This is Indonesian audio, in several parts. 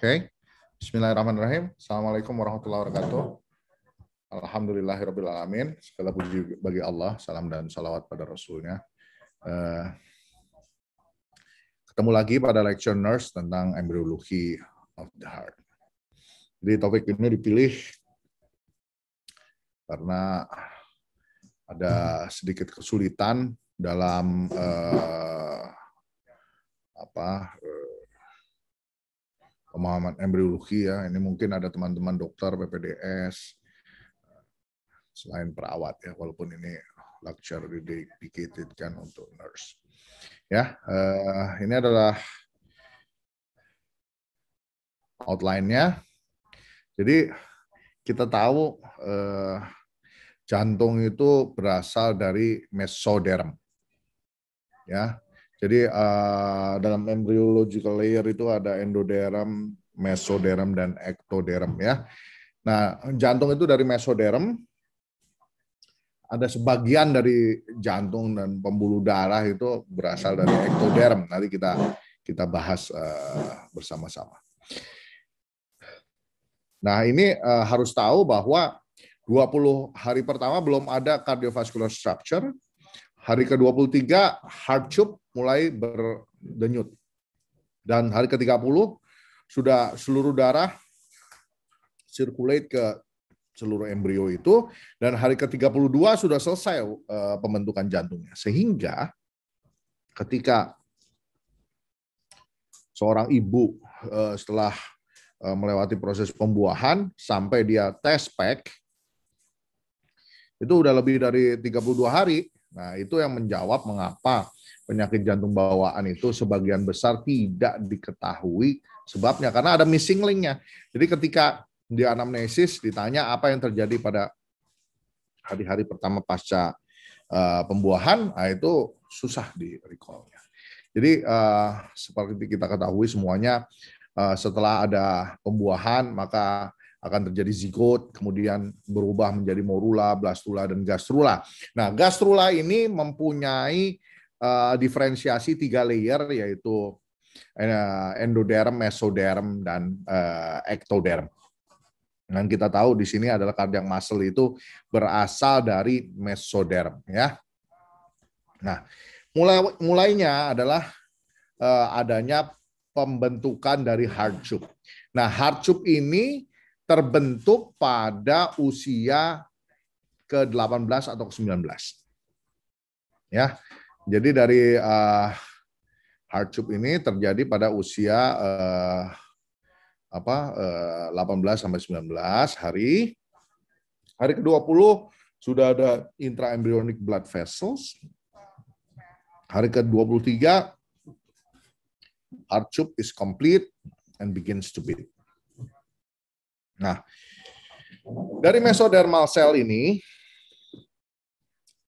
Oke. Okay. Bismillahirrahmanirrahim. Assalamualaikum warahmatullahi wabarakatuh. Alhamdulillahirrahmanirrahim. Segala puji bagi Allah. Salam dan salawat pada Rasulnya. Uh, ketemu lagi pada lecture nurse tentang embryology of the heart. Jadi topik ini dipilih karena ada sedikit kesulitan dalam uh, apa uh, pemahaman embriologi ya. Ini mungkin ada teman-teman dokter PPDS selain perawat ya, walaupun ini lecture dedicated kan untuk nurse. Ya, eh, ini adalah outline-nya. Jadi kita tahu eh, jantung itu berasal dari mesoderm. Ya, jadi uh, dalam embryological layer itu ada endoderm, mesoderm dan ectoderm ya. Nah, jantung itu dari mesoderm ada sebagian dari jantung dan pembuluh darah itu berasal dari ectoderm. Nanti kita kita bahas uh, bersama-sama. Nah, ini uh, harus tahu bahwa 20 hari pertama belum ada cardiovascular structure. Hari ke-23 heart tube mulai berdenyut. Dan hari ke-30 sudah seluruh darah circulate ke seluruh embrio itu dan hari ke-32 sudah selesai uh, pembentukan jantungnya. Sehingga ketika seorang ibu uh, setelah uh, melewati proses pembuahan sampai dia test pack itu udah lebih dari 32 hari. Nah, itu yang menjawab mengapa penyakit jantung bawaan itu sebagian besar tidak diketahui sebabnya karena ada missing linknya. Jadi ketika di anamnesis ditanya apa yang terjadi pada hari-hari pertama pasca uh, pembuahan, nah itu susah di recallnya. Jadi uh, seperti kita ketahui semuanya uh, setelah ada pembuahan maka akan terjadi zigot, kemudian berubah menjadi morula, blastula, dan gastrula. Nah, gastrula ini mempunyai Eh, diferensiasi tiga layer yaitu eh, endoderm, mesoderm, dan uh, ectoderm. Dan kita tahu di sini adalah kardiak muscle itu berasal dari mesoderm ya. Nah, mulai mulainya adalah adanya pembentukan dari hard tube. Nah, hard tube ini terbentuk pada usia ke-18 atau ke-19. Ya. Jadi dari uh, hardship ini terjadi pada usia uh, apa uh, eh, 18 sampai 19 hari. Hari ke-20 sudah ada intraembryonic blood vessels. Hari ke-23 hardship is complete and begins to beat. Nah, dari mesodermal cell ini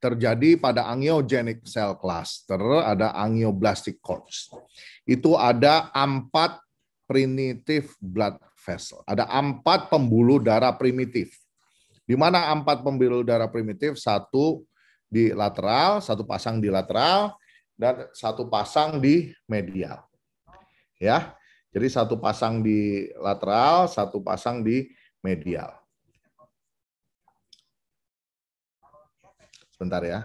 terjadi pada angiogenic cell cluster, ada angioblastic corps. Itu ada empat primitif blood vessel. Ada empat pembuluh darah primitif. Di mana empat pembuluh darah primitif, satu di lateral, satu pasang di lateral, dan satu pasang di medial. Ya, jadi satu pasang di lateral, satu pasang di medial. Sebentar ya.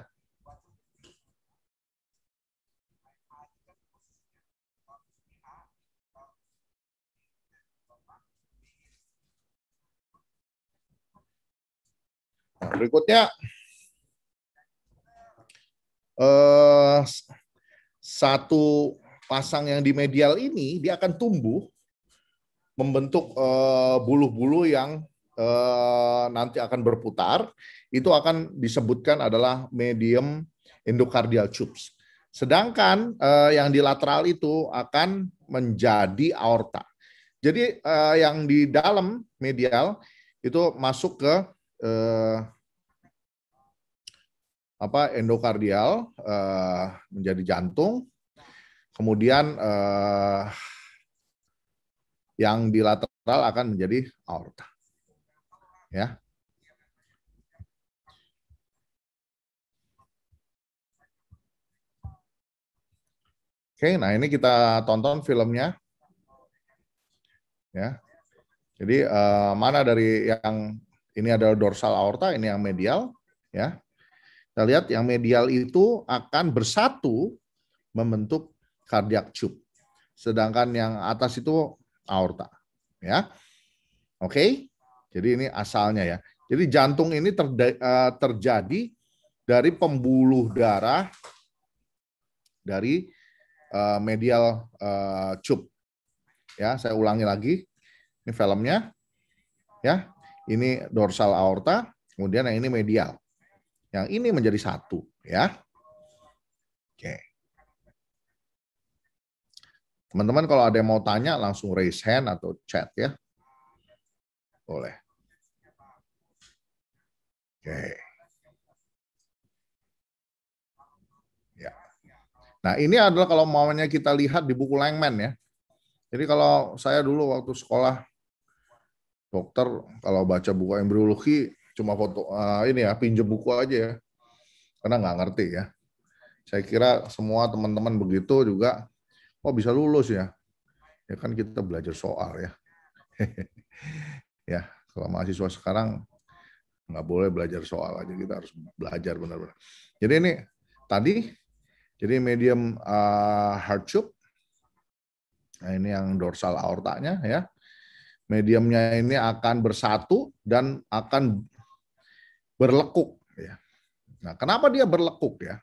Nah, berikutnya eh, satu pasang yang di medial ini dia akan tumbuh membentuk eh, bulu-bulu eh, yang eh, nanti akan berputar itu akan disebutkan adalah medium endokardial tubes. Sedangkan eh, yang di lateral itu akan menjadi aorta. Jadi eh, yang di dalam medial itu masuk ke eh, apa endokardial eh, menjadi jantung. Kemudian eh, yang di lateral akan menjadi aorta. Ya. Oke, nah ini kita tonton filmnya. Ya. Jadi uh, mana dari yang ini adalah dorsal aorta, ini yang medial, ya. Kita lihat yang medial itu akan bersatu membentuk cardiac tube. Sedangkan yang atas itu aorta, ya. Oke. Jadi ini asalnya ya. Jadi jantung ini eh, terjadi dari pembuluh darah dari Eh, medial uh, eh, cup. Ya, saya ulangi lagi. Ini filmnya. Ya, ini dorsal aorta, kemudian yang ini medial. Yang ini menjadi satu, ya. Oke. Teman-teman kalau ada yang mau tanya langsung raise hand atau chat ya. Boleh. Oke. Okay. Nah, ini adalah kalau maunya kita lihat di buku Langman ya. Jadi kalau saya dulu waktu sekolah dokter kalau baca buku embriologi cuma foto uh, ini ya pinjam buku aja ya. Karena nggak ngerti ya. Saya kira semua teman-teman begitu juga oh bisa lulus ya. Ya kan kita belajar soal ya. ya, kalau mahasiswa sekarang nggak boleh belajar soal aja kita harus belajar benar-benar. Jadi ini tadi jadi medium uh, hardship, nah ini yang dorsal aortanya ya. Mediumnya ini akan bersatu dan akan berlekuk. Ya. Nah, kenapa dia berlekuk ya?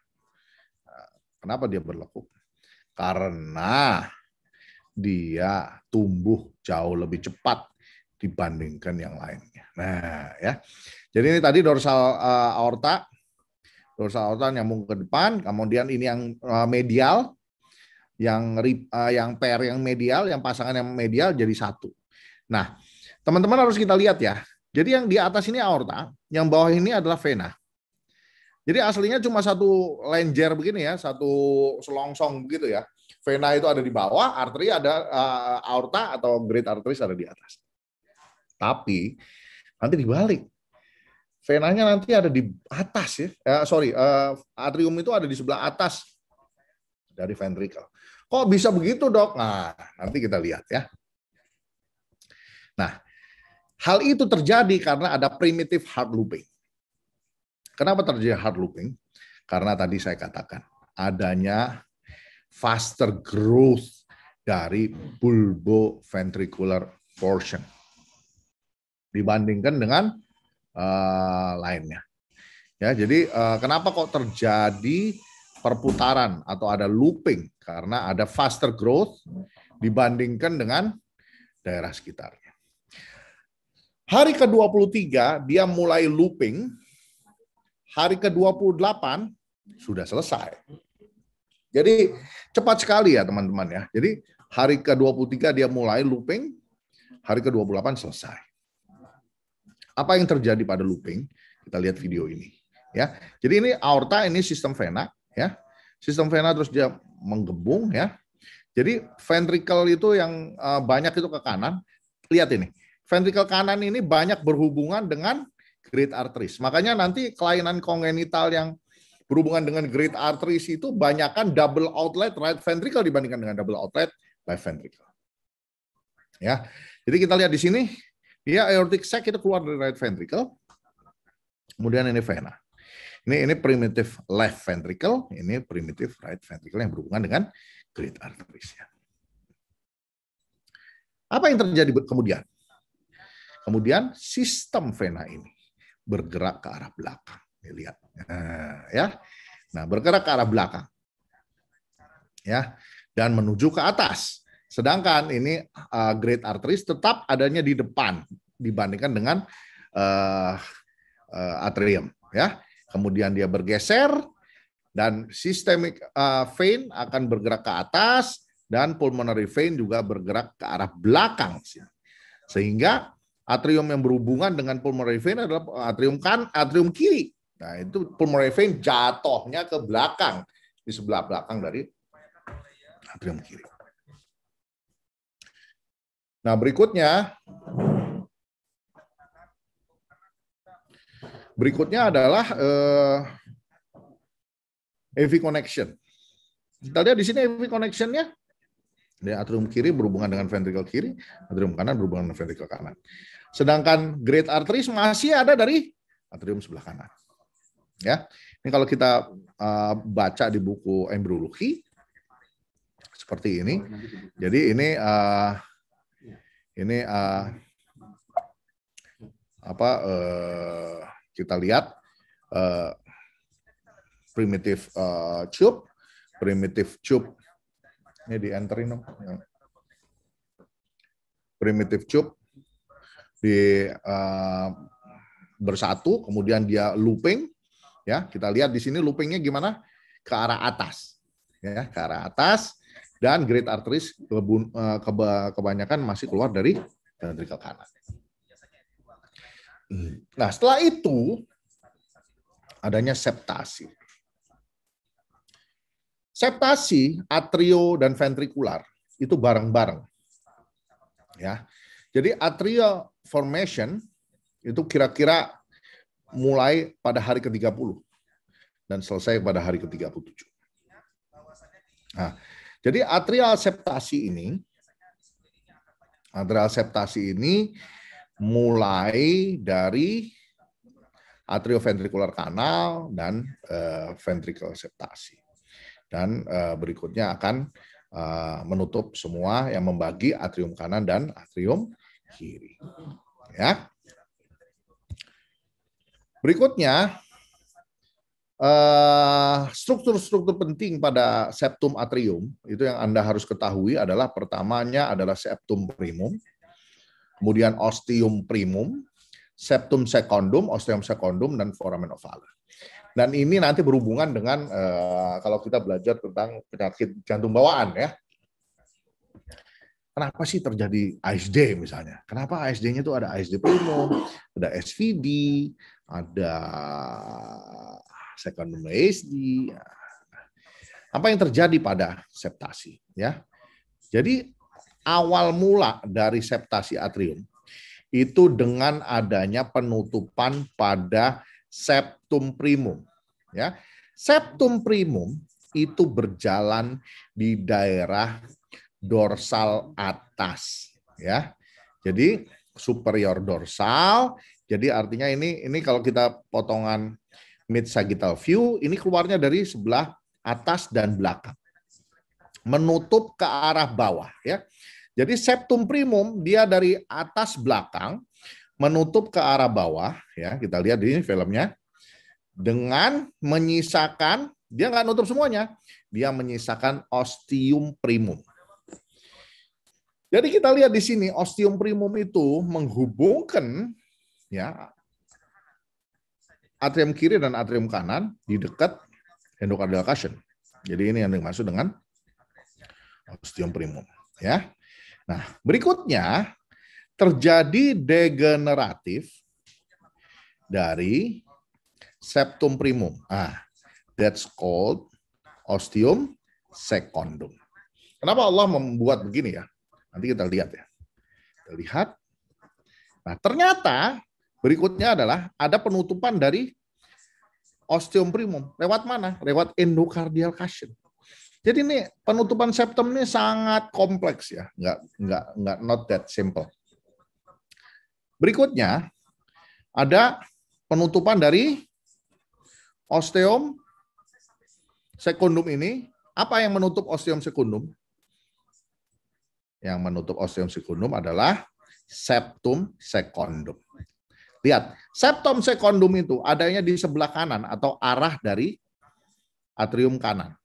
Kenapa dia berlekuk? Karena dia tumbuh jauh lebih cepat dibandingkan yang lainnya. Nah, ya. Jadi ini tadi dorsal uh, aorta dorsal aorta nyambung ke depan, kemudian ini yang eh, medial, yang eh, yang pair yang medial, yang pasangan yang medial jadi satu. Nah, teman-teman harus kita lihat ya. Jadi yang di atas ini aorta, yang bawah ini adalah vena. Jadi aslinya cuma satu lenjer begini ya, satu selongsong begitu ya. Vena itu ada di bawah, arteri ada eh, aorta atau great arteries ada di atas. Tapi nanti dibalik venanya nanti ada di atas ya, ya sorry, uh, eh, atrium itu ada di sebelah atas dari ventricle. Kok bisa begitu dok? Nah, nanti kita lihat ya. Nah, hal itu terjadi karena ada primitive heart looping. Kenapa terjadi heart looping? Karena tadi saya katakan adanya faster growth dari bulbo ventricular portion dibandingkan dengan Eh, lainnya. Ya, jadi uh, kenapa kok terjadi perputaran atau ada looping karena ada faster growth dibandingkan dengan daerah sekitarnya. Hari ke-23 dia mulai looping. Hari ke-28 sudah selesai. Jadi cepat sekali ya teman-teman ya. Jadi hari ke-23 dia mulai looping, hari ke-28 selesai. Apa yang terjadi pada looping? Kita lihat video ini. Ya, jadi ini aorta, ini sistem vena, ya. Sistem vena terus dia menggembung, ya. Jadi ventricle itu yang eh, banyak itu ke kanan. Lihat ini, ventricle kanan ini banyak berhubungan dengan great arteries. Makanya nanti kelainan kongenital yang berhubungan dengan great arteries itu banyakkan double outlet right ventricle dibandingkan dengan double outlet left ventricle. Ya, jadi kita lihat di sini Iya aortic sac itu keluar dari right ventricle. Kemudian ini vena. Ini ini primitive left ventricle, ini primitive right ventricle yang berhubungan dengan great arteries ya. Apa yang terjadi kemudian? Kemudian sistem vena ini bergerak ke arah belakang. lihat, nah, ya. Nah, bergerak ke arah belakang, ya, dan menuju ke atas. Sedangkan ini uh, eh, great arteries tetap adanya di depan dibandingkan dengan uh, uh, atrium ya. Kemudian dia bergeser dan systemic uh, vein akan bergerak ke atas dan pulmonary vein juga bergerak ke arah belakang sehingga atrium yang berhubungan dengan pulmonary vein adalah atrium kan atrium kiri. Nah, itu pulmonary vein jatuhnya ke belakang di sebelah belakang dari atrium kiri. Nah, berikutnya berikutnya adalah uh, eh, AV connection. Kita lihat di sini AV connection-nya. Jadi atrium kiri berhubungan dengan ventrikel kiri, atrium kanan berhubungan dengan ventrikel kanan. Sedangkan great arteries masih ada dari atrium sebelah kanan. Ya. Ini kalau kita uh, baca di buku embriologi seperti ini. Jadi ini uh, ini uh, apa uh, kita lihat uh, primitive uh, tube, primitive tube ini di enterin primitive tube di uh, bersatu, kemudian dia looping, ya kita lihat di sini loopingnya gimana ke arah atas, ya ke arah atas dan great arteries eh, kebanyakan masih keluar dari ventrikel kanan. Hmm. Nah, setelah itu adanya septasi. Septasi atrio dan ventrikular itu bareng-bareng. Ya. Jadi atrial formation itu kira-kira mulai pada hari ke-30 dan selesai pada hari ke-37. Nah, jadi atrial septasi ini atrial septasi ini mulai dari atrioventrikular kanal dan uh, ventricular septasi. Dan uh, berikutnya akan uh, menutup semua yang membagi atrium kanan dan atrium kiri. Ya. Berikutnya Eh, struktur-struktur uh, penting pada septum atrium itu yang Anda harus ketahui adalah pertamanya adalah septum primum, kemudian ostium primum, septum secondum, ostium secondum dan foramen ovale. Dan ini nanti berhubungan dengan uh, kalau kita belajar tentang penyakit jantung bawaan ya. Kenapa sih terjadi ASD misalnya? Kenapa ASD-nya itu ada ASD primum, ada SVD, ada second di Apa yang terjadi pada septasi? Ya, jadi awal mula dari septasi atrium itu dengan adanya penutupan pada septum primum. Ya, septum primum itu berjalan di daerah dorsal atas. Ya, jadi superior dorsal. Jadi artinya ini ini kalau kita potongan mid sagittal view ini keluarnya dari sebelah atas dan belakang. Menutup ke arah bawah ya. Jadi septum primum dia dari atas belakang menutup ke arah bawah ya. Kita lihat di filmnya dengan menyisakan dia nggak nutup semuanya, dia menyisakan ostium primum. Jadi kita lihat di sini ostium primum itu menghubungkan ya atrium kiri dan atrium kanan di dekat endocardial cushion. Jadi ini yang dimaksud dengan ostium primum, ya. Nah, berikutnya terjadi degeneratif dari septum primum. Ah, that's called ostium secondum. Kenapa Allah membuat begini ya? Nanti kita lihat ya. Kita lihat. Nah, ternyata Berikutnya adalah ada penutupan dari osteum primum. Lewat mana? Lewat endocardial cushion. Jadi ini penutupan septum ini sangat kompleks ya, nggak nggak nggak not that simple. Berikutnya ada penutupan dari osteum sekundum ini. Apa yang menutup osteum sekundum? Yang menutup osteum sekundum adalah septum sekundum. Lihat, septum sekondum itu adanya di sebelah kanan atau arah dari atrium kanan.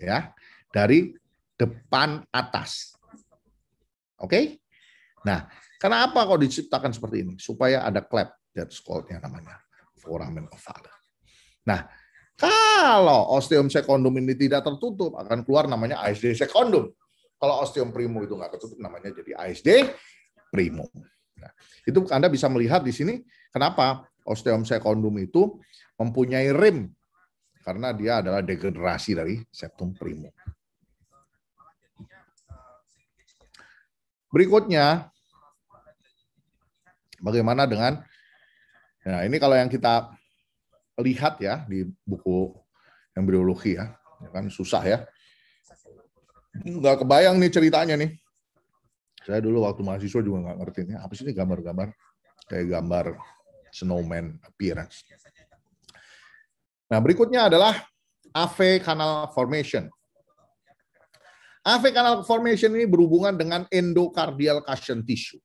Ya, dari depan atas. Oke? Okay? Nah, kenapa kok diciptakan seperti ini? Supaya ada clap dan yang namanya foramen oval. Nah, kalau osteum sekondum ini tidak tertutup, akan keluar namanya ASD sekondum. Kalau osteum primo itu nggak tertutup, namanya jadi ASD primo. Nah, itu Anda bisa melihat di sini kenapa osteom secundum itu mempunyai rim karena dia adalah degenerasi dari septum primum. Berikutnya, bagaimana dengan Nah, ini kalau yang kita lihat ya di buku embriologi ya, ya kan susah ya. Nggak kebayang nih ceritanya nih. Saya dulu waktu mahasiswa juga nggak ngerti ini apa sih ini gambar-gambar kayak gambar snowman appearance. Nah, berikutnya adalah AV canal formation. AV canal formation ini berhubungan dengan endocardial cushion tissue.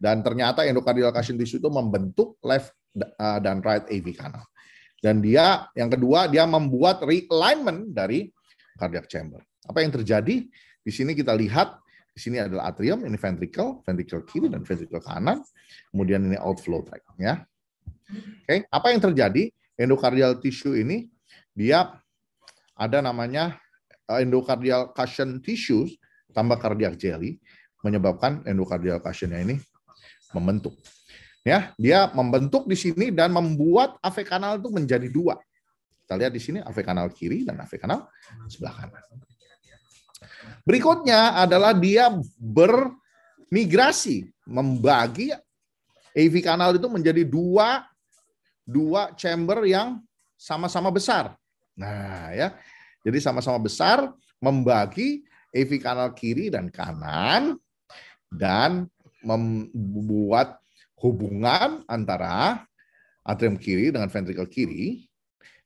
Dan ternyata endocardial cushion tissue itu membentuk left uh, dan right AV canal. Dan dia yang kedua dia membuat realignment dari cardiac chamber. Apa yang terjadi? Di sini kita lihat di sini adalah atrium, ini ventricle, ventricle kiri dan ventricle kanan. Kemudian ini outflow tract ya. Oke, okay. apa yang terjadi? Endokardial tissue ini dia ada namanya eh, endokardial cushion tissues tambah cardiac jelly menyebabkan endokardial cushionnya ini membentuk. Ya, dia membentuk di sini dan membuat AV kanal itu menjadi dua. Kita lihat di sini AV kanal kiri dan AV kanal sebelah kanan. Berikutnya adalah dia bermigrasi, membagi AV kanal itu menjadi dua dua chamber yang sama-sama besar. Nah, ya. Jadi sama-sama besar membagi AV kanal kiri dan kanan dan membuat hubungan antara atrium kiri dengan ventrikel kiri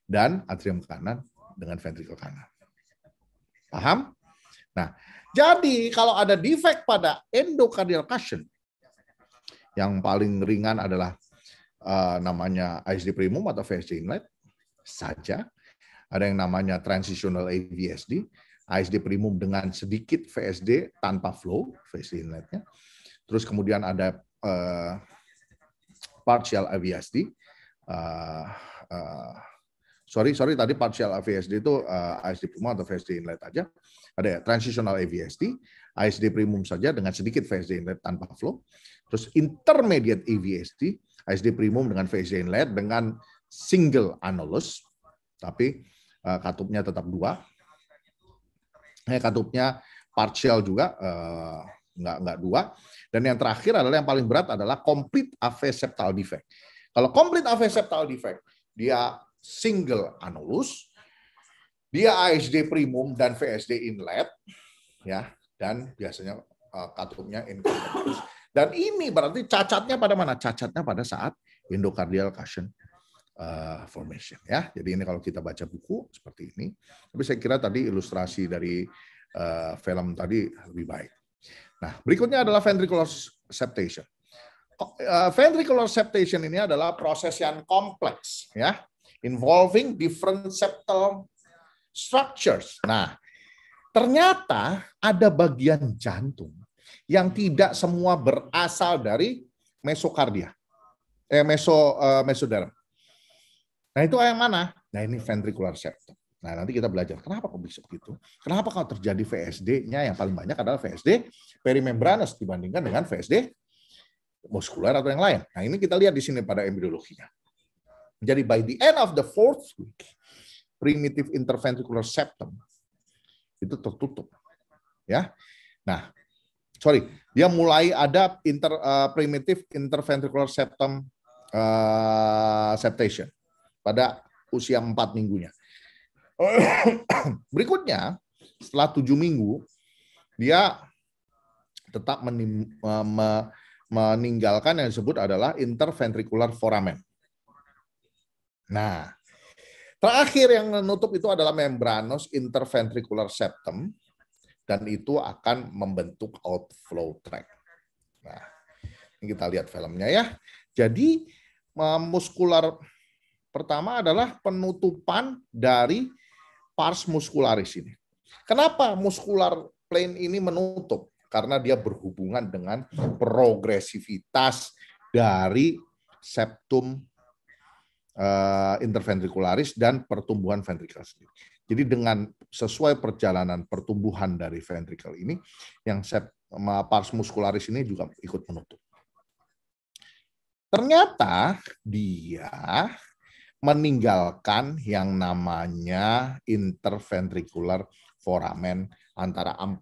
dan atrium kanan dengan ventrikel kanan. Paham? Nah, jadi kalau ada defect pada endocardial cushion, yang paling ringan adalah uh, namanya ISD primum atau VSD inlet saja. Ada yang namanya transitional AVSD, ISD primum dengan sedikit VSD tanpa flow, VSD inletnya. Terus kemudian ada uh, partial AVSD, uh, eh, uh, sorry sorry tadi partial AVSD itu uh, ISD atau VSD inlet aja ada ya, transitional AVST, ASD premium saja dengan sedikit VSD inlet tanpa flow. Terus intermediate AVST, ASD premium dengan VSD inlet dengan single annulus, tapi eh, katupnya tetap dua. Eh, katupnya partial juga, uh, nggak, nggak dua. Dan yang terakhir adalah yang paling berat adalah complete AV septal defect. Kalau complete AV septal defect, dia single annulus, dia ASD primum dan VSD inlet, ya, dan biasanya uh, katupnya incontinence. Dan ini berarti cacatnya pada mana? Cacatnya pada saat endocardial cushion uh, formation ya. Jadi ini kalau kita baca buku seperti ini. Tapi saya kira tadi ilustrasi dari uh, film tadi lebih baik. Nah, berikutnya adalah ventricular septation. Uh, ventricular septation ini adalah proses yang kompleks ya, involving different septal structures. Nah, ternyata ada bagian jantung yang tidak semua berasal dari mesokardia, eh, meso eh, mesoderm. Nah itu yang mana? Nah ini ventricular septum. Nah nanti kita belajar kenapa kok bisa begitu? Kenapa kalau terjadi VSD-nya yang paling banyak adalah VSD perimembranous dibandingkan dengan VSD muskular atau yang lain. Nah ini kita lihat di sini pada embriologinya. Jadi by the end of the fourth week, primitive interventricular septum itu tertutup ya nah sorry dia mulai ada inter, uh, primitive interventricular septum uh, septation pada usia empat minggunya berikutnya setelah tujuh minggu dia tetap meninggalkan yang disebut adalah interventricular foramen nah Terakhir yang menutup itu adalah membranos interventricular septum dan itu akan membentuk outflow tract. Nah, ini kita lihat filmnya ya. Jadi eh, muskular pertama adalah penutupan dari pars muscularis ini. Kenapa muskular plane ini menutup? Karena dia berhubungan dengan progresivitas dari septum uh, interventrikularis dan pertumbuhan ventrikel sendiri. Jadi dengan sesuai perjalanan pertumbuhan dari ventrikel ini, yang sep pars muscularis ini juga ikut menutup. Ternyata dia meninggalkan yang namanya interventricular foramen antara 4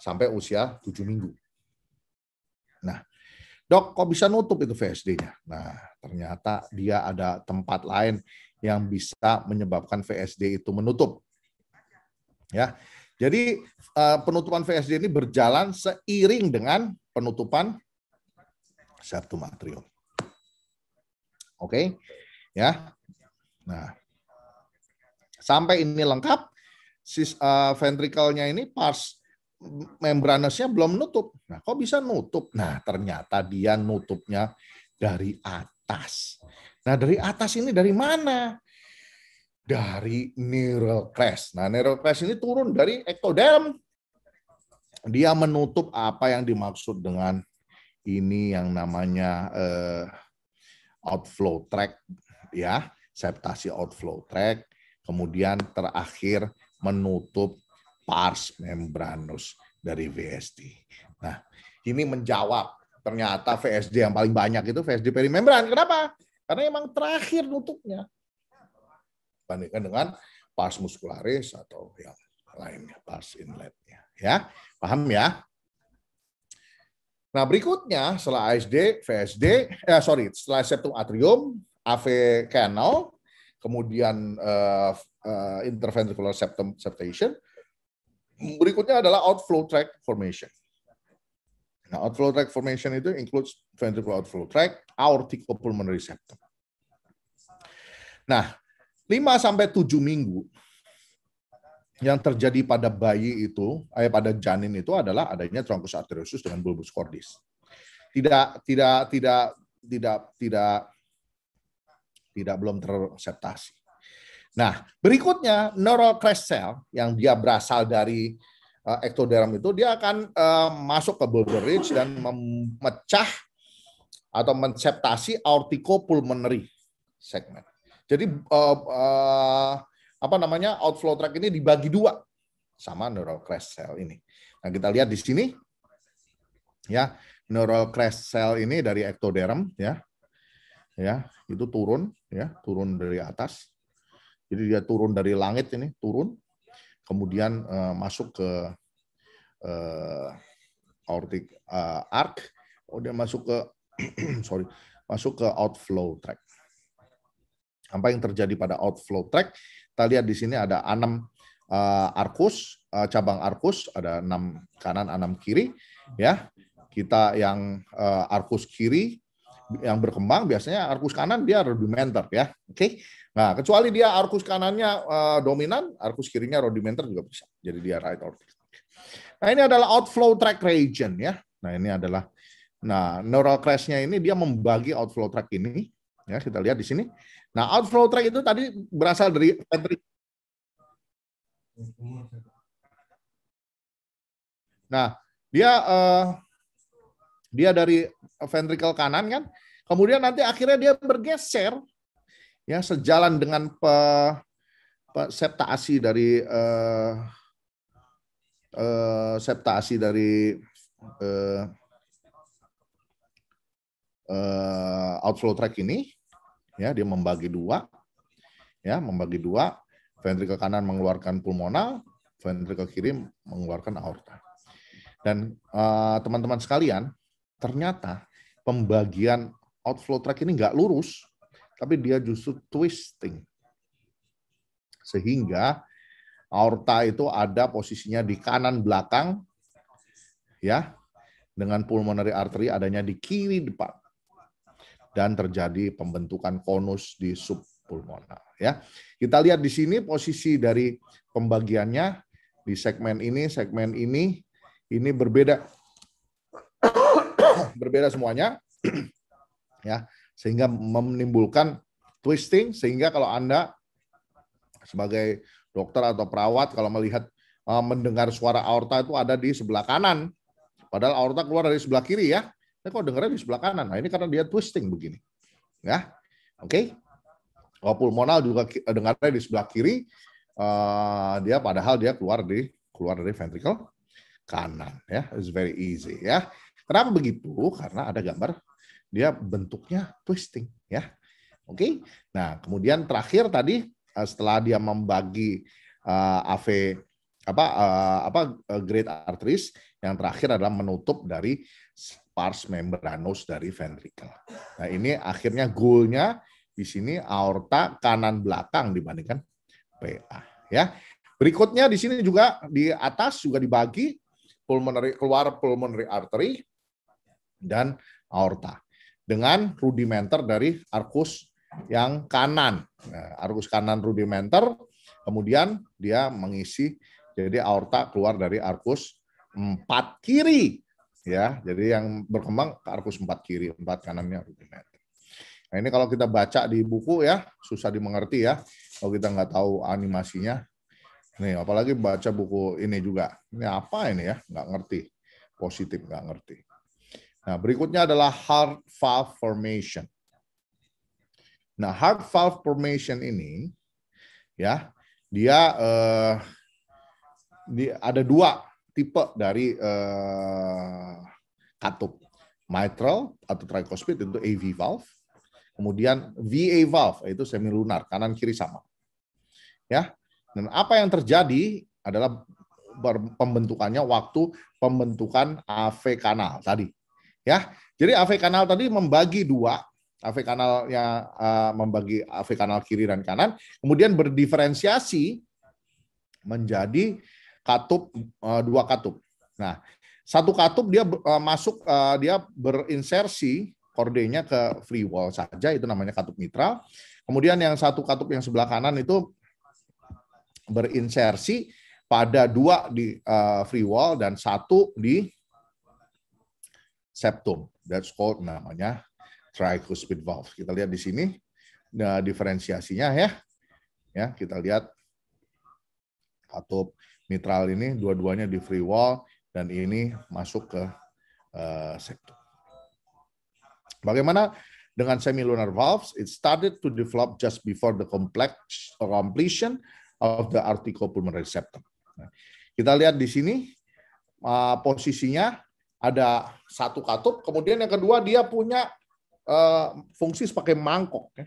sampai usia 7 minggu. Dok, kok bisa nutup itu VSD-nya? Nah, ternyata dia ada tempat lain yang bisa menyebabkan VSD itu menutup. Ya. Jadi eh, penutupan VSD ini berjalan seiring dengan penutupan septum atrium. Oke. Okay? Ya. Nah, sampai ini lengkap sis uh, eh, ventrikelnya ini pars Membranasnya belum nutup. Nah, kok bisa nutup? Nah, ternyata dia nutupnya dari atas. Nah, dari atas ini dari mana? Dari neural crest. Nah, neural crest ini turun dari ectoderm. Dia menutup apa yang dimaksud dengan ini yang namanya uh, outflow track, ya, septasi outflow track. Kemudian terakhir menutup pars membranus dari VSD. Nah, ini menjawab ternyata VSD yang paling banyak itu VSD perimembran. Kenapa? Karena emang terakhir nutupnya. Bandingkan dengan pars muscularis atau yang lainnya, pars inletnya. Ya, paham ya? Nah, berikutnya setelah ASD, VSD, eh, sorry, setelah septum atrium, AV canal, kemudian uh, uh, interventricular septum septation, berikutnya adalah outflow track formation. Nah, outflow track formation itu includes ventricular outflow track, tract, aorticopulmonary septum. Nah, 5 sampai 7 minggu yang terjadi pada bayi itu, eh pada janin itu adalah adanya troncus arteriosus dengan bulbus cordis. Tidak tidak tidak tidak tidak tidak belum terseptasi. Nah, berikutnya neural crest cell yang dia berasal dari uh, eh, ektoderm itu dia akan uh, masuk ke ridge dan memecah atau menseptasi aorticopulmonary segmen. Jadi uh, uh, apa namanya outflow tract ini dibagi dua sama neural crest cell ini. Nah, kita lihat di sini ya, neural crest cell ini dari ektoderm ya. Ya, itu turun ya, turun dari atas jadi dia turun dari langit ini, turun, kemudian uh, masuk ke uh, aortic uh, arc, oh dia masuk ke sorry, masuk ke outflow track. Apa yang terjadi pada outflow track? Kita lihat di sini ada enam uh, arkus, uh, cabang arkus, ada enam kanan, enam kiri, ya. Kita yang uh, arkus kiri yang berkembang biasanya arkus kanan dia rudimenter ya. Oke. Okay? Nah, kecuali dia arkus kanannya uh, dominan, arkus kirinya rudimenter juga bisa. Jadi dia right or left. Nah, ini adalah outflow track region ya. Nah, ini adalah nah neural crash-nya ini dia membagi outflow track ini ya, kita lihat di sini. Nah, outflow track itu tadi berasal dari Nah, dia uh, dia dari ventricle kanan kan. Kemudian nanti akhirnya dia bergeser ya sejalan dengan pe, pe, septasi dari eh, eh, septasi dari eh, eh, outflow track ini ya dia membagi dua ya membagi dua ventrikel kanan mengeluarkan pulmonal ventrikel kiri mengeluarkan aorta dan eh, teman-teman uh, teman -teman sekalian ternyata pembagian outflow track ini nggak lurus tapi dia justru twisting. Sehingga aorta itu ada posisinya di kanan belakang ya dengan pulmonary artery adanya di kiri depan dan terjadi pembentukan konus di subpulmonal. ya. Kita lihat di sini posisi dari pembagiannya di segmen ini, segmen ini ini berbeda berbeda semuanya ya sehingga menimbulkan twisting sehingga kalau Anda sebagai dokter atau perawat kalau melihat eh, mendengar suara aorta itu ada di sebelah kanan padahal aorta keluar dari sebelah kiri ya. Ini kok dengarnya di sebelah kanan. Nah, ini karena dia twisting begini. Ya. Oke. Okay? Oh, kalau pulmonal juga eh, dengarnya di sebelah kiri, uh, dia padahal dia keluar di keluar dari ventricle kanan ya. It's very easy ya. Kenapa begitu? Karena ada gambar dia bentuknya twisting ya. Oke. Nah, kemudian terakhir tadi eh, setelah dia membagi uh, eh, AV apa uh, apa great arteries, yang terakhir adalah menutup dari pars membranos dari ventricle. Nah, ini akhirnya goalnya di sini aorta kanan belakang dibandingkan PA ya. Berikutnya di sini juga di atas juga dibagi pulmonary keluar pulmonary artery dan aorta dengan rudimenter dari arkus yang kanan. Nah, arkus kanan rudimenter, kemudian dia mengisi jadi aorta keluar dari arkus empat kiri. Ya, jadi yang berkembang ke arkus empat kiri, empat kanannya rudimenter. Nah, ini kalau kita baca di buku ya, susah dimengerti ya. Kalau kita nggak tahu animasinya. Nih, apalagi baca buku ini juga. Ini apa ini ya? Nggak ngerti. Positif nggak ngerti. Nah, berikutnya adalah heart valve formation. Nah, heart valve formation ini ya, dia eh, di, ada dua tipe dari eh, katup. Mitral atau tricuspid itu AV valve. Kemudian VA valve yaitu lunar kanan kiri sama. Ya. Dan apa yang terjadi adalah pembentukannya waktu pembentukan AV kanal tadi ya. Jadi AV kanal tadi membagi dua, AV kanal uh, eh, membagi AV kanal kiri dan kanan, kemudian berdiferensiasi menjadi katup uh, dua katup. Nah, satu katup dia uh, masuk uh, dia berinsersi kordenya ke free wall saja itu namanya katup mitral. Kemudian yang satu katup yang sebelah kanan itu berinsersi pada dua di uh, free wall dan satu di septum. That's called namanya tricuspid valve. Kita lihat di sini nah, diferensiasinya ya. Ya, kita lihat katup mitral ini dua-duanya di free wall dan ini masuk ke uh, septum. Bagaimana dengan semilunar valves? It started to develop just before the complex completion of the articopulmonary septum. Nah, kita lihat di sini eh, posisinya ada satu katup, kemudian yang kedua dia punya uh, fungsi sebagai mangkok. Ya.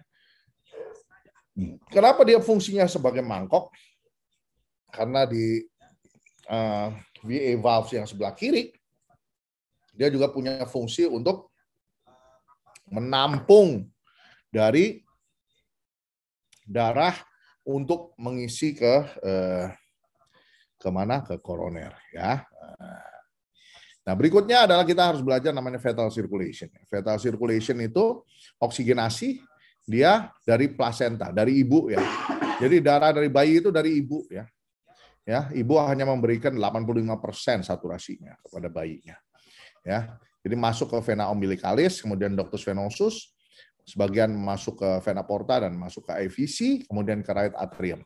Kenapa dia fungsinya sebagai mangkok? Karena di uh, eh, VA valve yang sebelah kiri, dia juga punya fungsi untuk menampung dari darah untuk mengisi ke uh, eh, kemana ke koroner ya. Nah, berikutnya adalah kita harus belajar namanya fetal circulation. Fetal circulation itu oksigenasi dia dari placenta, dari ibu ya. Jadi darah dari bayi itu dari ibu ya. Ya, ibu hanya memberikan 85% saturasinya kepada bayinya. Ya. Jadi masuk ke vena umbilikalis, kemudian ductus venosus, sebagian masuk ke vena porta dan masuk ke IVC kemudian ke right atrium.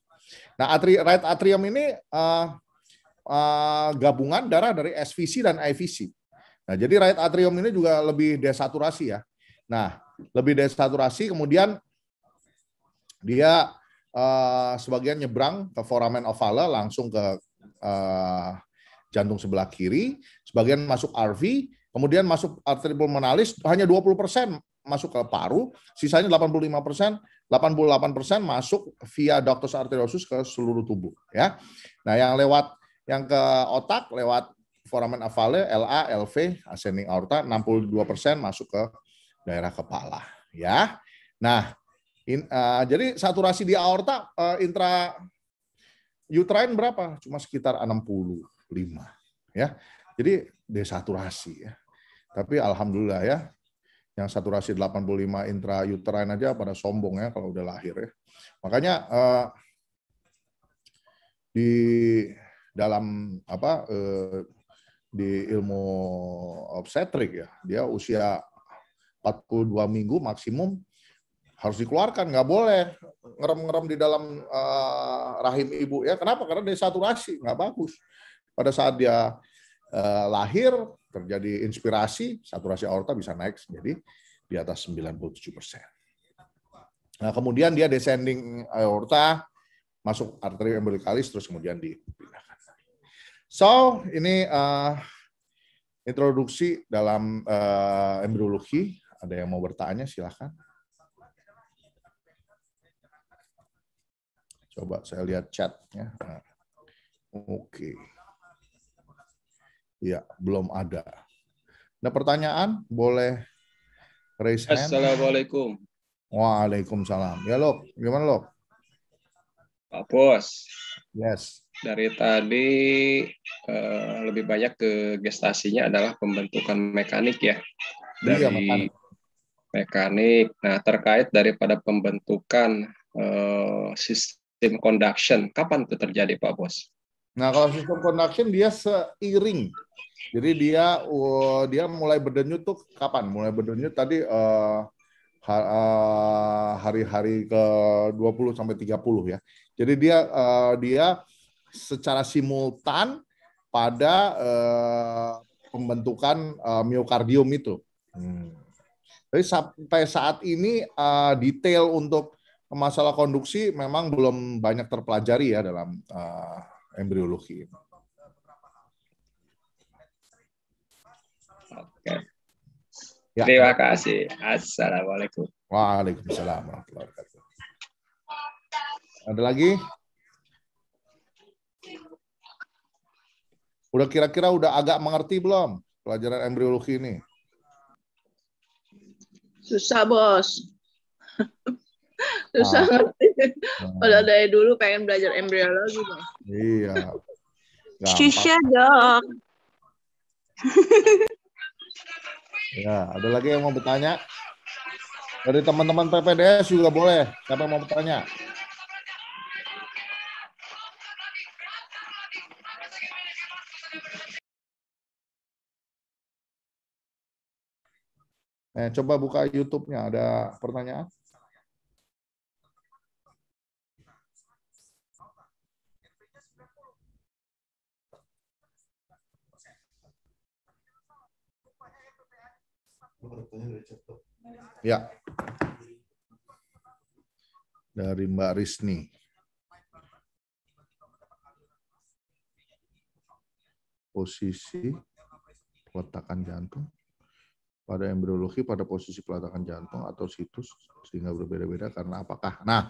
Nah, atri, right atrium ini uh, Eh, gabungan darah dari SVC dan IVC. Nah, jadi right atrium ini juga lebih desaturasi ya. Nah, lebih desaturasi kemudian dia uh, sebagian nyebrang ke foramen ovale langsung ke uh, jantung sebelah kiri, sebagian masuk RV, kemudian masuk arteri pulmonalis hanya 20% masuk ke paru, sisanya 85%, 88% masuk via ductus arteriosus ke seluruh tubuh ya. Nah, yang lewat yang ke otak lewat foramen avale, LA, LV, ascending aorta, 62% masuk ke daerah kepala. Ya, Nah, in, uh, jadi saturasi di aorta uh, intra uterine berapa? Cuma sekitar 65 ya. Jadi desaturasi ya. Tapi alhamdulillah ya. Yang saturasi 85 intra uterine aja pada sombong ya kalau udah lahir ya. Makanya uh, di dalam apa eh, di ilmu obstetrik ya dia usia 42 minggu maksimum harus dikeluarkan nggak boleh ngerem-ngerem di dalam uh, rahim ibu ya kenapa karena desaturasi nggak bagus pada saat dia uh, lahir terjadi inspirasi saturasi aorta bisa naik jadi di atas 97 persen nah kemudian dia descending aorta masuk arteri embolikalis terus kemudian dipindahkan So ini uh, introduksi dalam uh, eh, embriologi. Ada yang mau bertanya silahkan. Coba saya lihat chatnya. Oke. Okay. Ya, belum ada. Ada pertanyaan? Boleh raise hand. Assalamualaikum. Waalaikumsalam. Ya, Lok. Gimana, Lok? Pak Bos. Yes dari tadi eh, lebih banyak ke gestasinya adalah pembentukan mekanik ya iya, dari iya, mekanik. Nah terkait daripada pembentukan eh, sistem conduction, kapan itu terjadi Pak Bos? Nah kalau sistem conduction dia seiring, jadi dia oh, dia mulai berdenyut tuh kapan? Mulai berdenyut tadi eh, hari-hari ke 20 sampai 30 ya. Jadi dia dia secara simultan pada eh, pembentukan eh, miokardium itu. Hmm. Jadi sampai saat ini eh, detail untuk masalah konduksi memang belum banyak terpelajari ya dalam eh, embriologi Oke. Ya. Terima kasih. Assalamualaikum. Waalaikumsalam Ada lagi? Udah kira-kira udah agak mengerti belum pelajaran embriologi ini? Susah, Bos. Susah nah. ngerti. Hmm. Kalau dari dulu pengen belajar embriologi, Bos. Iya. Susah, dong ya, ada lagi yang mau bertanya? Dari teman-teman PPDS juga boleh. Siapa yang mau bertanya? Eh, coba buka YouTube-nya, ada pertanyaan? Ya. Dari Mbak Risni. Posisi letakan jantung pada embriologi pada posisi pelatakan jantung atau situs sehingga berbeda-beda karena apakah? Nah,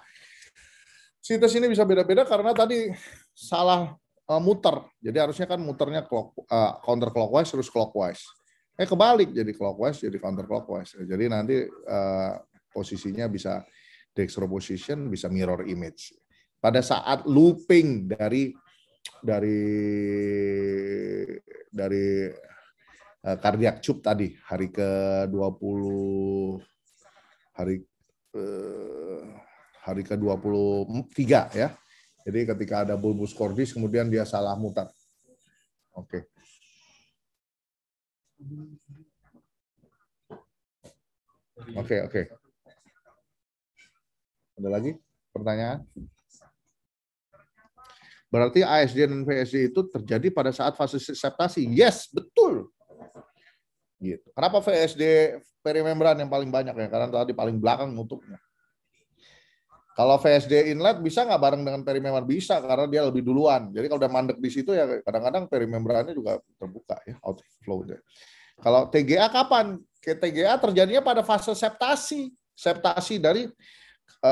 situs ini bisa beda-beda karena tadi salah uh, muter. Jadi harusnya kan muternya clock, uh, eh, counter clockwise terus clockwise. Eh kebalik jadi clockwise jadi counter clockwise. Jadi nanti uh, posisinya bisa dextro position bisa mirror image. Pada saat looping dari dari dari Eh, kardiak uh, cup tadi hari ke 20 hari uh, hari ke 23 ya. Jadi ketika ada bulbus cordis kemudian dia salah mutar. Oke. Okay. Oke, okay, oke. Okay. Ada lagi pertanyaan? Berarti ASD dan VSD itu terjadi pada saat fase septasi. Yes, betul gitu. Kenapa VSD perimembran yang paling banyak ya? Karena tadi paling belakang nutupnya. Kalau VSD inlet bisa nggak bareng dengan perimembran? Bisa, karena dia lebih duluan. Jadi kalau udah mandek di situ ya kadang-kadang perimembrannya juga terbuka ya, outflow. Kalau TGA kapan? TGA terjadinya pada fase septasi. Septasi dari uh,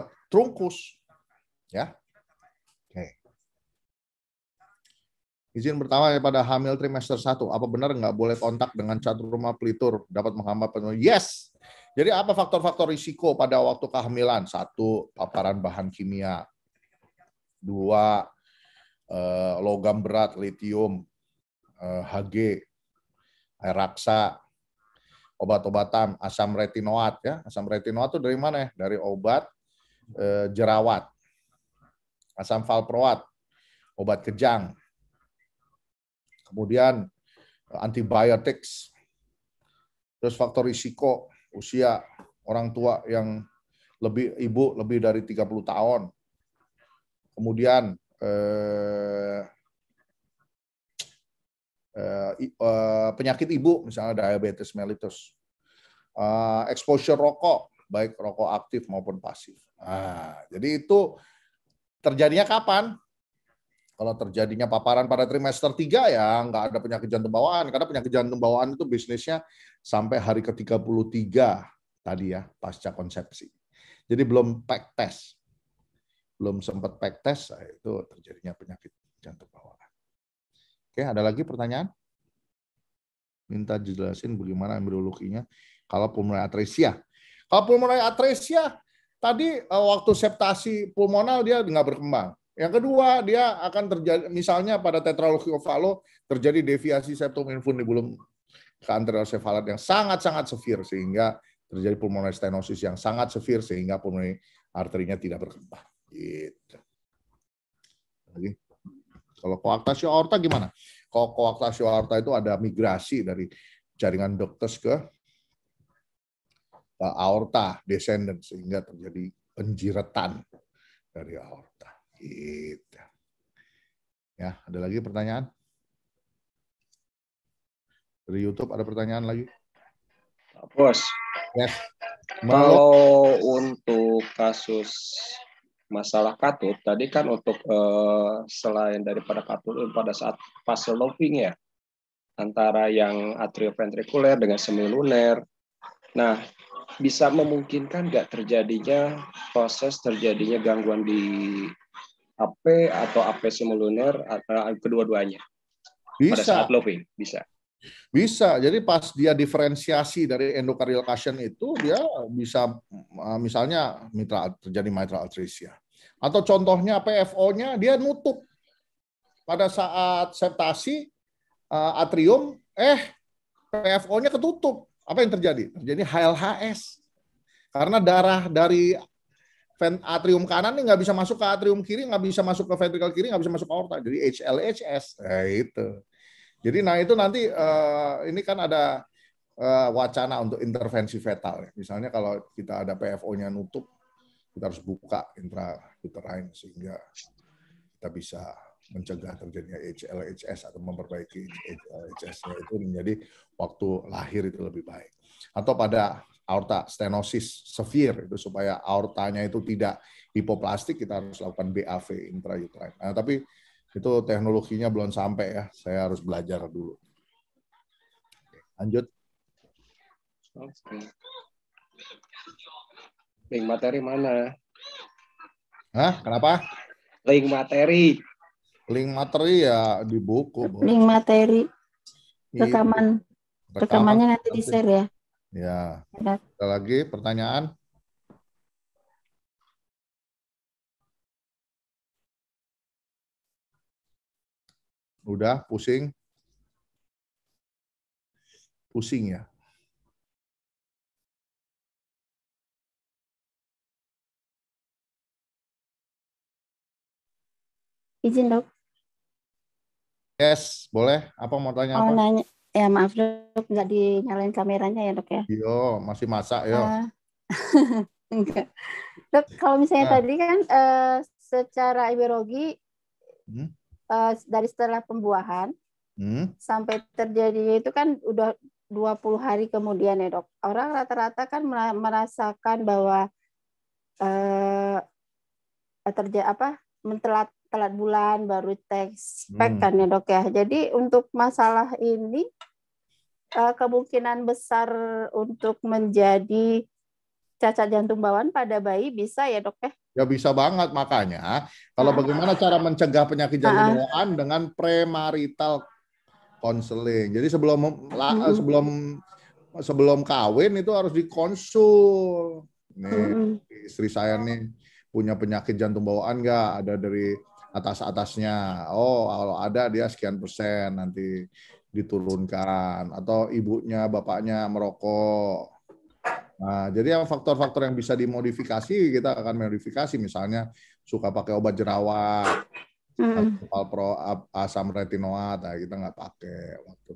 eh, trunkus. ya Izin pertama pada hamil trimester 1, apa benar nggak boleh kontak dengan cat rumah pelitur dapat menghambat penuh? Yes. Jadi apa faktor-faktor risiko pada waktu kehamilan? Satu, paparan bahan kimia. Dua, eh, logam berat, litium, Hg, eh, air raksa, obat-obatan, asam retinoat. ya Asam retinoat itu dari mana ya? Dari obat eh, jerawat. Asam valproat, obat kejang, kemudian eh, antibiotics, terus faktor risiko usia orang tua yang lebih ibu lebih dari 30 tahun. Kemudian eh, eh, eh, penyakit ibu misalnya diabetes mellitus. Eh, exposure rokok baik rokok aktif maupun pasif. Nah, jadi itu terjadinya kapan? Kalau terjadinya paparan pada trimester 3 ya nggak ada penyakit jantung bawaan. Karena penyakit jantung bawaan itu bisnisnya sampai hari ke-33 tadi ya, pasca konsepsi. Jadi belum pack test. Belum sempat pack test, nah, itu terjadinya penyakit jantung bawaan. Oke, ada lagi pertanyaan? Minta jelasin bagaimana embriologinya kalau pulmonary atresia. Kalau pulmonary atresia, tadi eh, waktu septasi pulmonal dia nggak berkembang. Yang kedua, dia akan terjadi, misalnya pada tetralogy of Fallot terjadi deviasi septum infundibulum ke anteriosefalat yang sangat-sangat severe, sehingga terjadi pulmonary stenosis yang sangat severe, sehingga pulmonary arterinya tidak berkembang. Gitu. Lagi. Kalau koaktasio aorta gimana? Kalau koaktasio aorta itu ada migrasi dari jaringan ductus ke, ke aorta descendant, sehingga terjadi penjiretan dari aorta. Gitu. Ya, ada lagi pertanyaan? Dari YouTube ada pertanyaan lagi? Bos. Yes. Kalau untuk kasus masalah katut, tadi kan untuk eh, selain daripada katut eh, pada saat fase loving ya, antara yang atrioventrikuler dengan semiluner. Nah, bisa memungkinkan nggak terjadinya proses terjadinya gangguan di AP atau AP semiluner atau kedua-duanya? Bisa. Pada saat loving, bisa. Bisa. Jadi pas dia diferensiasi dari endokardial cushion itu dia bisa eh, misalnya mitra terjadi mitral atresia. Atau contohnya PFO-nya dia nutup pada saat septasi eh, atrium eh PFO-nya ketutup. Apa yang terjadi? Terjadi HLHS. Karena darah dari atrium kanan nih nggak bisa masuk ke atrium kiri, nggak bisa masuk ke ventrikel kiri, nggak bisa masuk ke aorta. Jadi HLHS, nah itu. Jadi nah itu nanti uh, ini kan ada uh, wacana untuk intervensi fetal. Ya. Misalnya kalau kita ada PFO-nya nutup, kita harus buka intrauterine sehingga kita bisa mencegah terjadinya HLHS atau memperbaiki HLHS itu menjadi waktu lahir itu lebih baik. Atau pada aorta stenosis severe itu supaya aortanya itu tidak hipoplastik kita harus lakukan BAV intrauterine. Nah, tapi itu teknologinya belum sampai ya. Saya harus belajar dulu. Lanjut. Link materi mana? Hah? Kenapa? Link materi. Link materi ya di buku. Bro. Link materi. Iya. Rekaman. Rekamannya nanti di share ya. Ya. ya. Ada lagi pertanyaan? Udah pusing? Pusing ya. Izin dok. Yes, boleh. Apa mau tanya? Mau apa? nanya, Ya maaf dok, nggak dinyalain kameranya ya dok ya? Yo iya, masih masak ya. Dok, kalau misalnya nah. tadi kan uh, secara iberogi hmm? uh, dari setelah pembuahan hmm? sampai terjadi itu kan udah 20 hari kemudian ya dok. Orang rata-rata kan merasakan bahwa uh, eh, terjadi apa mentelat telat bulan baru teks spek hmm. kan ya dok ya. Jadi untuk masalah ini uh, kemungkinan besar untuk menjadi cacat jantung bawaan pada bayi bisa ya dok ya? Ya bisa banget makanya kalau ah. bagaimana cara mencegah penyakit jantung ah, ah. bawaan dengan premarital counseling. Jadi sebelum eh, hmm. sebelum sebelum kawin itu harus dikonsul. Nih hmm. istri saya nih punya penyakit jantung bawaan nggak? Ada dari atas-atasnya. Oh, kalau ada dia sekian persen nanti diturunkan atau ibunya, bapaknya merokok. Nah, jadi faktor-faktor yang bisa dimodifikasi kita akan modifikasi misalnya suka pakai obat jerawat, mm. asam retinoat, nah kita nggak pakai waktu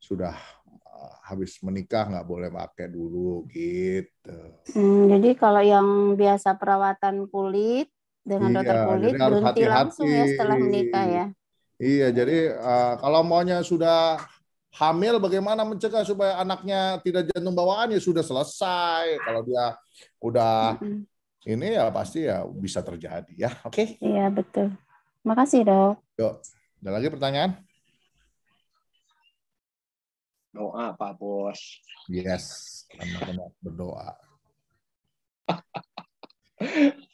sudah eh, habis menikah nggak boleh pakai dulu gitu. Hmm, jadi kalau yang biasa perawatan kulit dengan iya, dokter kulit berhenti hati -hati. langsung ya setelah menikah ya. Iya, jadi uh, kalau maunya sudah hamil bagaimana mencegah supaya anaknya tidak jantung bawaan ya sudah selesai. Kalau dia udah mm-hmm. ini ya pasti ya bisa terjadi ya. Oke. Okay? Iya, betul. Makasih, Dok. Yuk. Ada lagi pertanyaan? Doa, Pak Bos. Yes, anak-anak berdoa.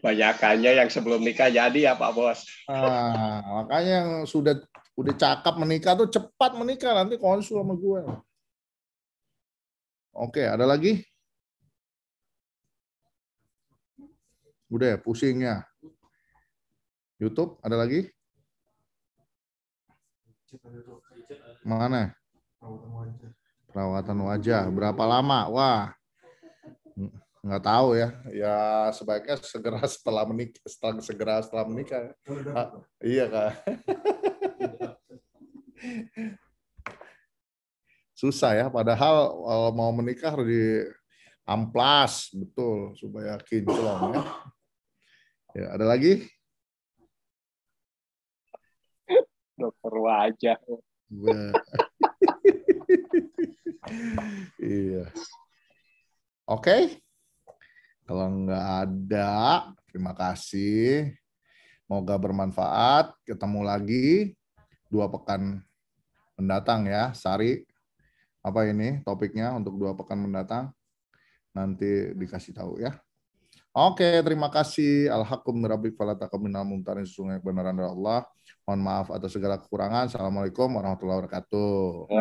Banyakannya yang sebelum nikah jadi ya Pak Bos. Nah, makanya yang sudah udah cakap menikah tuh cepat menikah nanti konsul sama gue. Oke, ada lagi? Udah ya, pusingnya. YouTube, ada lagi? Mana? Perawatan wajah. Berapa lama? Wah, nggak tahu ya ya sebaiknya segera setelah menikah setelah segera setelah menikah ah, iya kak susah ya padahal kalau mau menikah harus di amplas betul supaya kinclong ya. ya ada lagi dokter wajah iya, iya. oke okay. Kalau nggak ada, terima kasih. Semoga bermanfaat. Ketemu lagi dua pekan mendatang ya. Sari, apa ini topiknya untuk dua pekan mendatang? Nanti dikasih tahu ya. Oke, terima kasih. Alhakum mirabik falatakum minal mumtarin sesungguhnya kebenaran dari ya Allah. Mohon maaf atas segala kekurangan. Assalamualaikum warahmatullahi wabarakatuh.